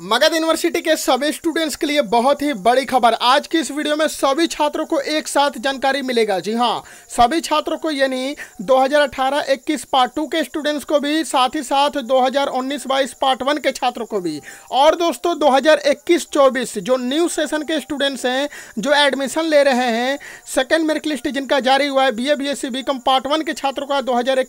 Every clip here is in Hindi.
मगध यूनिवर्सिटी के सभी स्टूडेंट्स के लिए बहुत ही बड़ी खबर आज की इस वीडियो में सभी छात्रों को एक साथ जानकारी मिलेगा जी हाँ सभी छात्रों को यानी 2018-21 पार्ट टू के स्टूडेंट्स को भी साथ ही साथ 2019-22 पार्ट वन के छात्रों को भी और दोस्तों 2021-24 जो न्यू सेशन के स्टूडेंट्स हैं जो एडमिशन ले रहे हैं सेकेंड मेरिट लिस्ट जिनका जारी हुआ है B A B S C part one के छात्रों का दो हज़ार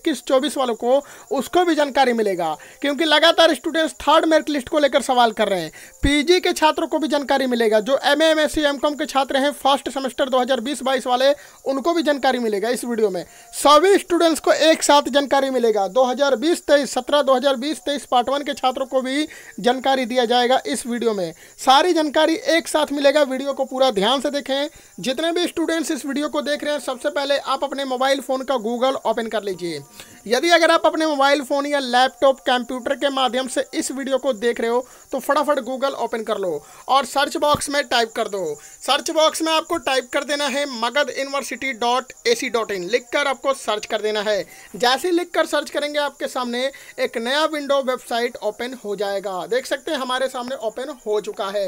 वालों को उसको भी जानकारी मिलेगा क्योंकि लगातार स्टूडेंट्स थर्ड मेरिट लिस्ट को लेकर सवाल कर रहे हैं पीजी के छात्रों को भी जानकारी मिलेगा जो एम एम एस के छात्र हैं फर्स्ट सेमेस्टर 2020-22 वाले उनको भी जानकारी मिलेगा इस वीडियो में सभी स्टूडेंट्स को एक साथ जानकारी मिलेगा 2020-23 सत्रह 2020-23 पार्ट वन के छात्रों को भी जानकारी दिया जाएगा इस वीडियो में सारी जानकारी एक साथ मिलेगा वीडियो को पूरा ध्यान से देखें जितने भी स्टूडेंट्स इस वीडियो को देख रहे हैं सबसे पहले आप अपने मोबाइल फ़ोन का गूगल ओपन कर लीजिए यदि अगर आप अपने मोबाइल फ़ोन या लैपटॉप कंप्यूटर के माध्यम से इस वीडियो को देख रहे हो तो फटाफट गूगल ओपन कर लो और सर्च बॉक्स में टाइप कर दो सर्च बॉक्स में आपको टाइप कर देना है Magadh university dot A C dot in लिख कर आपको सर्च कर देना है जैसे लिख कर सर्च करेंगे आपके सामने एक नया विंडो वेबसाइट ओपन हो जाएगा देख सकते हैं हमारे सामने ओपन हो चुका है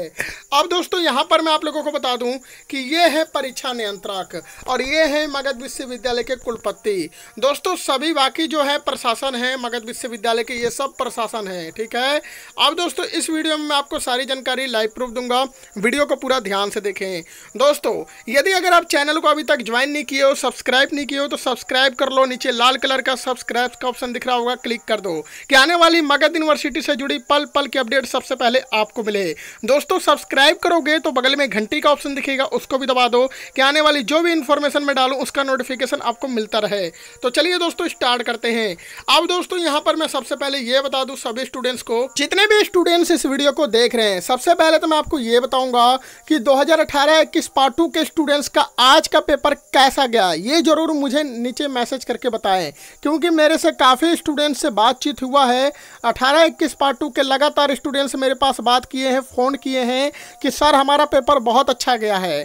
अब दोस्तों यहाँ पर मैं आप लोगों को बता दूँ कि ये है परीक्षा नियंत्रक और ये है मगध विश्वविद्यालय के कुलपति दोस्तों सभी बाकी जो है प्रशासन है मगध विश्वविद्यालय के ये सब प्रशासन है ठीक है अब दोस्तों इस वीडियो में मैं आपको सारी जानकारी लाइव प्रूफ दूंगा वीडियो को पूरा ध्यान से देखें दोस्तों यदि अगर आप चैनल को अभी तक ज्वाइन नहीं किए हो सब्सक्राइब नहीं किए हो तो सब्सक्राइब कर लो नीचे लाल कलर का सब्सक्राइब का ऑप्शन दिख रहा होगा क्लिक कर दो कि आने वाली मगध यूनिवर्सिटी से जुड़ी पल पल की अपडेट सबसे पहले आपको मिले दोस्तों सब्सक्राइब करोगे तो बगल में घंटी का ऑप्शन दिखेगा उसको भी दबा दो कि आने वाली जो भी इन्फॉर्मेशन मैं डालूँ उसका नोटिफिकेशन आपको मिलता रहे तो चलिए दोस्तों स्टार्ट करते हैं अब दोस्तों यहाँ पर मैं सबसे पहले ये बता दूँ सभी स्टूडेंट्स को जितने भी स्टूडेंट्स इस वीडियो को देख रहे हैं सबसे पहले तो मैं आपको ये बताऊंगा कि 2018 इक्कीस पार्ट टू के स्टूडेंट्स का आज का पेपर कैसा गया ये ज़रूर मुझे नीचे मैसेज करके बताएं क्योंकि मेरे से काफ़ी स्टूडेंट्स से बातचीत हुआ है 18 इक्कीस पार्ट टू के लगातार स्टूडेंट्स मेरे पास बात किए हैं फ़ोन किए हैं कि सर हमारा पेपर बहुत अच्छा गया है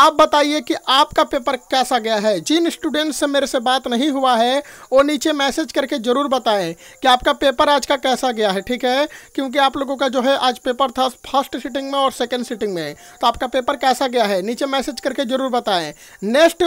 आप बताइए कि आपका पेपर कैसा गया है जिन स्टूडेंट्स से मेरे से बात नहीं हुआ है वो नीचे मैसेज करके ज़रूर बताएँ कि आपका पेपर आज का कैसा गया है ठीक है क्योंकि आप लोगों का जो है आज पेपर था फर्स्ट सीटिंग में और सेकेंड सीटिंग में तो आपका पेपर कैसा गया है नीचे मैसेज करके ज़रूर बताएं नेक्स्ट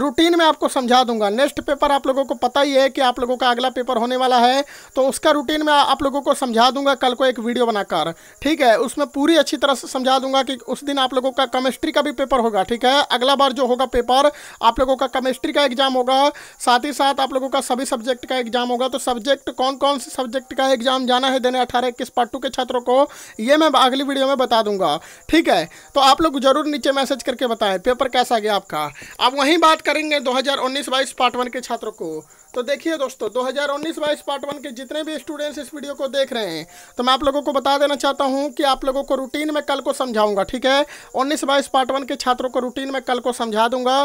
रूटीन में आपको समझा दूंगा नेक्स्ट पेपर आप लोगों को पता ही है कि आप लोगों का अगला पेपर होने वाला है तो उसका रूटीन में आप लोगों को समझा दूंगा कल को एक वीडियो बनाकर ठीक है उसमें पूरी अच्छी तरह से समझा दूंगा कि उस दिन आप लोगों का केमिस्ट्री का भी पेपर होगा ठीक है अगला बार जो होगा पेपर आप लोगों का केमिस्ट्री का एग्जाम होगा साथ ही साथ आप लोगों का सभी सब्जेक्ट का एग्जाम होगा तो सब्जेक्ट कौन कौन से सब्जेक्ट का एग्जाम जाना है देने अठारह इक्कीस पार्ट टू के छात्रों को ये मैं अगली वीडियो में बता दूंगा ठीक है तो आप लोग ज़रूर नीचे मैसेज करके बताएं पेपर कैसा गया आपका अब वहीं बात करेंगे दो हज़ार पार्ट वन के छात्रों को तो देखिए दोस्तों 2019-22 पार्ट वन के जितने भी स्टूडेंट्स इस वीडियो को देख रहे हैं तो मैं आप लोगों को बता देना चाहता हूं कि आप लोगों को रूटीन में कल को समझाऊंगा ठीक है 19-22 पार्ट वन के छात्रों को रूटीन में कल को समझा दूंगा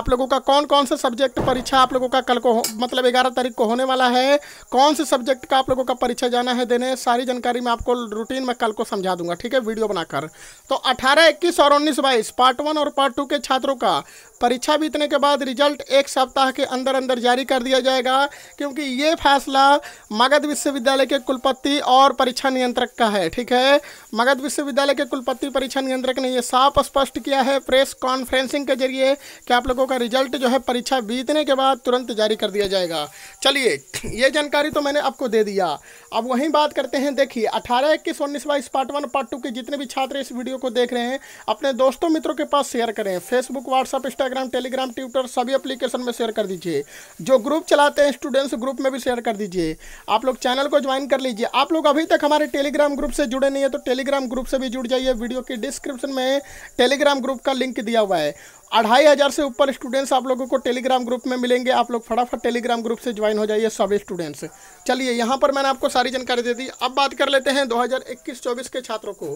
आप लोगों का कौन कौन सा सब्जेक्ट परीक्षा आप लोगों का कल को मतलब ग्यारह तारीख को होने वाला है कौन से सब्जेक्ट का आप लोगों का परीक्षा जाना है देने सारी जानकारी मैं आपको रूटीन लेकिन मैं कल को समझा दूंगा ठीक है वीडियो बनाकर तो अठारह इक्कीस और उन्नीस बाईस पार्ट वन और पार्ट टू के छात्रों का परीक्षा बीतने के बाद रिजल्ट एक सप्ताह के अंदर अंदर जारी कर दिया जाएगा क्योंकि ये फैसला मगध विश्वविद्यालय के कुलपति और परीक्षा नियंत्रक का है ठीक है मगध विश्वविद्यालय के कुलपति परीक्षा नियंत्रक ने यह साफ स्पष्ट किया है प्रेस कॉन्फ्रेंसिंग के जरिए कि आप लोगों का रिजल्ट जो है परीक्षा बीतने के बाद तुरंत जारी कर दिया जाएगा चलिए ये जानकारी तो मैंने आपको दे दिया अब वहीं बात करते हैं देखिए अठारह इक्कीस उन्नीस बाईस पार्ट वन पार्ट टू के जितने भी छात्र इस वीडियो को देख रहे हैं अपने दोस्तों मित्रों के पास शेयर करें Facebook WhatsApp Instagram Instagram Telegram Twitter सभी एप्लीकेशन में शेयर कर दीजिए जो ग्रुप चलाते हैं स्टूडेंट्स ग्रुप में भी शेयर कर दीजिए आप लोग चैनल को ज्वाइन कर लीजिए आप लोग अभी तक हमारे टेलीग्राम ग्रुप से जुड़े नहीं है तो टेलीग्राम ग्रुप से भी जुड़ जाइए वीडियो के डिस्क्रिप्शन में टेलीग्राम ग्रुप का लिंक दिया हुआ है अढ़ाई हज़ार से ऊपर स्टूडेंट्स आप लोगों को टेलीग्राम ग्रुप में मिलेंगे आप लोग फटाफट टेलीग्राम ग्रुप से ज्वाइन हो जाइए सब स्टूडेंट्स चलिए यहाँ पर मैंने आपको सारी जानकारी दे दी अब बात कर लेते हैं 2021-24 के छात्रों को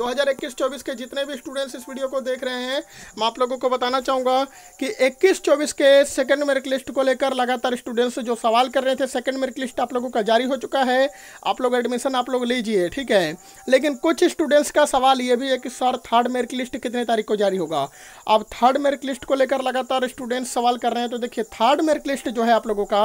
2021-24 के जितने भी स्टूडेंट्स इस वीडियो को देख रहे हैं मैं आप लोगों को बताना चाहूँगा कि इक्कीस चौबीस के सेकेंड मेरिट लिस्ट को लेकर लगातार स्टूडेंट्स जो सवाल कर रहे थे सेकेंड मेरिट लिस्ट आप लोगों का जारी हो चुका है आप लोग एडमिशन आप लोग लीजिए ठीक है लेकिन कुछ स्टूडेंट्स का सवाल ये भी है कि सर थर्ड मेरिट लिस्ट कितने तारीख को जारी होगा अब थर्ड मेरिट लिस्ट को लेकर लगातार स्टूडेंट्स सवाल कर रहे हैं तो देखिए थर्ड मेरिट लिस्ट जो है आप लोगों का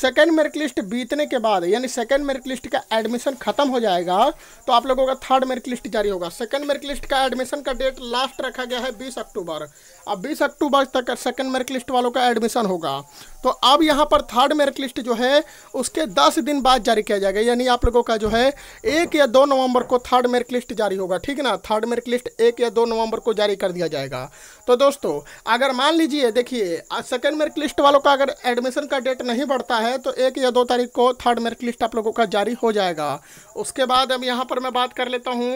सेकेंड मेरिट लिस्ट बीतने के बाद यानी सेकेंड मेरिट लिस्ट का एडमिशन खत्म हो जाएगा तो आप लोगों का थर्ड मेरिट लिस्ट जारी होगा सेकेंड मेरिट लिस्ट का एडमिशन का डेट लास्ट रखा गया है बीस अक्टूबर अब बीस अक्टूबर तक सेकेंड मेरिट लिस्ट वालों का एडमिशन होगा तो अब यहाँ पर थर्ड मेरिट लिस्ट जो है उसके दस दिन बाद जारी किया जाएगा यानी आप लोगों का जो है एक या दो नवंबर को थर्ड मेरिट लिस्ट जारी होगा ठीक है ना थर्ड मेरिट लिस्ट एक या दो नवंबर को जारी कर दिया जाएगा तो दोस्तों अगर मान लीजिए देखिए सेकेंड मेरिट लिस्ट वालों का अगर एडमिशन का डेट नहीं बढ़ता है तो एक या दो तारीख को थर्ड मेरिट लिस्ट आप लोगों का जारी हो जाएगा उसके बाद अब यहाँ पर मैं बात कर लेता हूँ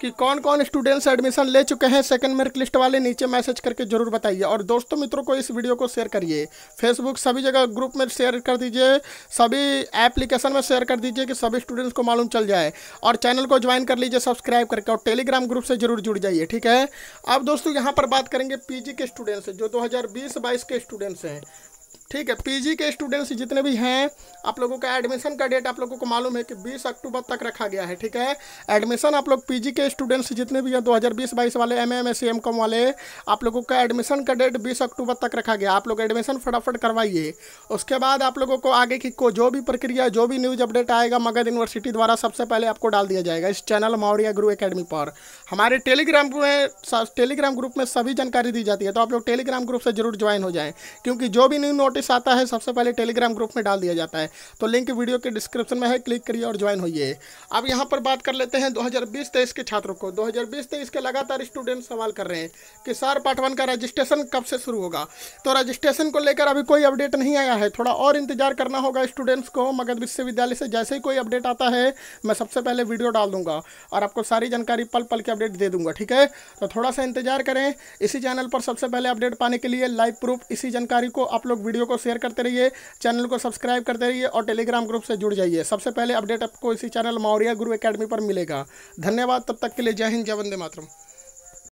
कि कौन कौन स्टूडेंट्स एडमिशन ले चुके हैं सेकंड मेरिट लिस्ट वाले नीचे मैसेज करके जरूर बताइए और दोस्तों मित्रों को इस वीडियो को शेयर करिए फेसबुक सभी जगह ग्रुप में शेयर कर दीजिए सभी एप्लीकेशन में शेयर कर दीजिए कि सभी स्टूडेंट्स को मालूम चल जाए और चैनल को ज्वाइन कर लीजिए सब्सक्राइब करके और टेलीग्राम ग्रुप से जरूर जुड़ जाइए ठीक है अब दोस्तों यहाँ पर बात करेंगे पी के स्टूडेंट्स जो दो हज़ार के स्टूडेंट्स हैं ठीक है पीजी के स्टूडेंट्स जितने भी हैं आप लोगों का एडमिशन का डेट आप लोगों को मालूम है कि 20 अक्टूबर तक रखा गया है ठीक है एडमिशन आप लोग पीजी के स्टूडेंट्स जितने भी हैं 2020-22 वाले M M S C com वाले आप लोगों का एडमिशन का डेट 20 अक्टूबर तक रखा गया आप लोग एडमिशन फटाफट करवाइए उसके बाद आप लोगों को आगे की को जो भी प्रक्रिया जो भी न्यूज़ अपडेट आएगा मगध यूनिवर्सिटी द्वारा सबसे पहले आपको डाल दिया जाएगा इस चैनल मौर्य गुरु अकेडमी पर हमारे टेलीग्राम में टेलीग्राम ग्रुप में सभी जानकारी दी जाती है तो आप लोग टेलीग्राम ग्रुप से जरूर ज्वाइन हो जाए क्योंकि जो भी न्यू नोट नोटिस आता है सबसे पहले टेलीग्राम ग्रुप में डाल दिया जाता है तो लिंक वीडियो के डिस्क्रिप्शन में है क्लिक करिए और ज्वाइन होइए अब यहाँ पर बात कर लेते हैं 2020 हज़ार के छात्रों को 2020 हज़ार के लगातार स्टूडेंट सवाल कर रहे हैं कि सर पार्ट वन का रजिस्ट्रेशन कब से शुरू होगा तो रजिस्ट्रेशन को लेकर अभी कोई अपडेट नहीं आया है थोड़ा और इंतजार करना होगा स्टूडेंट्स को मगध विश्वविद्यालय से जैसे ही कोई अपडेट आता है मैं सबसे पहले वीडियो डाल दूंगा और आपको सारी जानकारी पल पल की अपडेट दे दूंगा ठीक है तो थोड़ा सा इंतजार करें इसी चैनल पर सबसे पहले अपडेट पाने के लिए लाइव प्रूफ इसी जानकारी को आप लोग वीडियो वीडियो को शेयर करते रहिए चैनल को सब्सक्राइब करते रहिए और टेलीग्राम ग्रुप से जुड़ जाइए सबसे पहले अपडेट आपको इसी चैनल मौर्य गुरु अकेडमी पर मिलेगा धन्यवाद तब तक के लिए जय हिंद जय वंदे मातरम